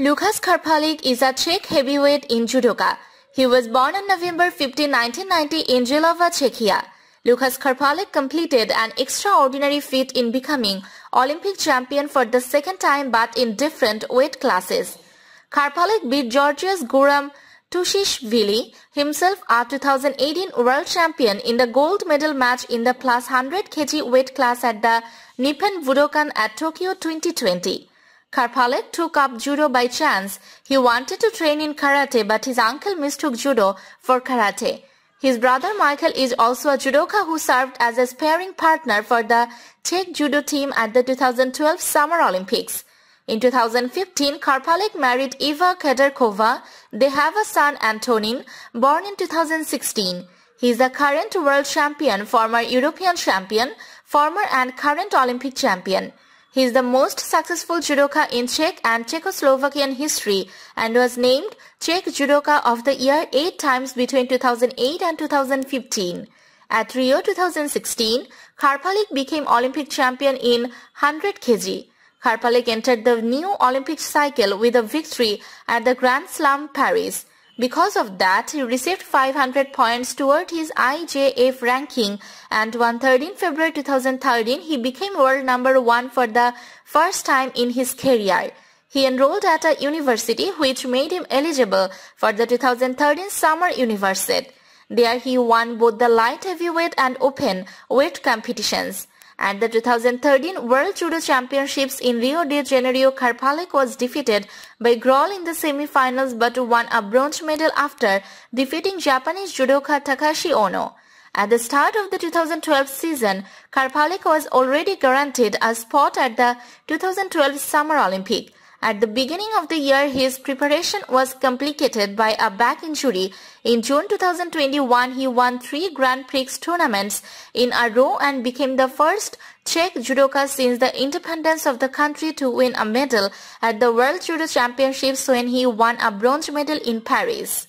Lukas Karpalik is a Czech heavyweight in judoka. He was born on November 15, 1990 in Jilova, Czechia. Lukas Karpalik completed an extraordinary feat in becoming Olympic champion for the second time but in different weight classes. Karpalik beat Georgios Guram Tushishvili, himself a 2018 world champion in the gold medal match in the plus 100 kg weight class at the Nippon Budokan at Tokyo 2020. Karpalek took up judo by chance. He wanted to train in karate, but his uncle mistook judo for karate. His brother Michael is also a judoka who served as a sparring partner for the Czech judo team at the 2012 Summer Olympics. In 2015, Karpalek married Eva Kederkova. They have a son, Antonin, born in 2016. He is the current world champion, former European champion, former and current Olympic champion. He is the most successful judoka in Czech and Czechoslovakian history and was named Czech Judoka of the Year eight times between 2008 and 2015. At Rio 2016, Karpalik became Olympic champion in 100 kg. Karpalik entered the new Olympic cycle with a victory at the Grand Slam Paris. Because of that, he received 500 points toward his IJF ranking and on 13 February 2013 he became world number 1 for the first time in his career. He enrolled at a university which made him eligible for the 2013 Summer Universiade. There he won both the light heavyweight and open weight competitions. At the 2013 World Judo Championships in Rio de Janeiro, Karpalik was defeated by Grohl in the semi-finals but won a bronze medal after defeating Japanese judoka Takashi Ono. At the start of the 2012 season, Karpalik was already guaranteed a spot at the 2012 Summer Olympic. At the beginning of the year, his preparation was complicated by a back injury. In June 2021, he won three Grand Prix tournaments in a row and became the first Czech judoka since the independence of the country to win a medal at the World Judo Championships when he won a bronze medal in Paris.